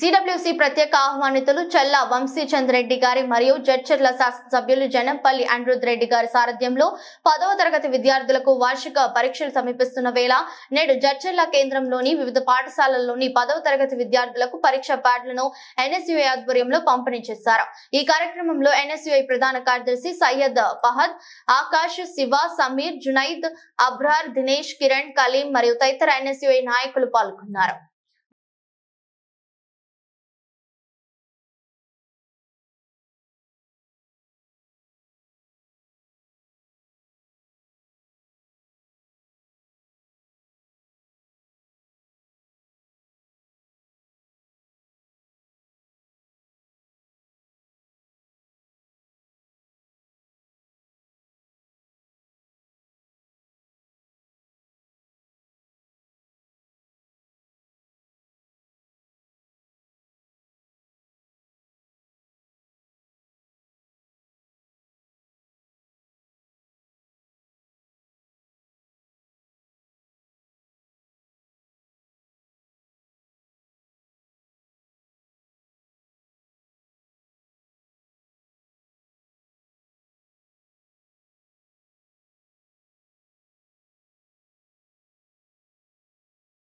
CWC ప్రత్యేక ఆహ్వానితులు చల్లా రెడ్డి గారి మరియు జడ్చర్ల శాసనసభ్యులు జనంపల్లి అనిరుద్ రెడ్డి గారి సారథ్యంలో పదవ తరగతి విద్యార్థులకు వార్షిక పరీక్షలు సమీపిస్తున్న వేళ నేడు జడ్చర్ల కేంద్రంలోని వివిధ పాఠశాలల్లోని పదవ తరగతి విద్యార్థులకు పరీక్ష ప్యాడ్లను ఎన్ఎస్యుఐ ఆధ్వర్యంలో పంపిణీ చేశారు ఈ కార్యక్రమంలో ఎన్ఎస్యుఐ ప్రధాన కార్యదర్శి సయ్యద్ పహద్ ఆకాష్ శివ సమీర్ జునైద్ అబ్రార్ దినేష్ కిరణ్ కలీం మరియు తదితర ఎన్ఎస్యుఐ నాయకులు పాల్గొన్నారు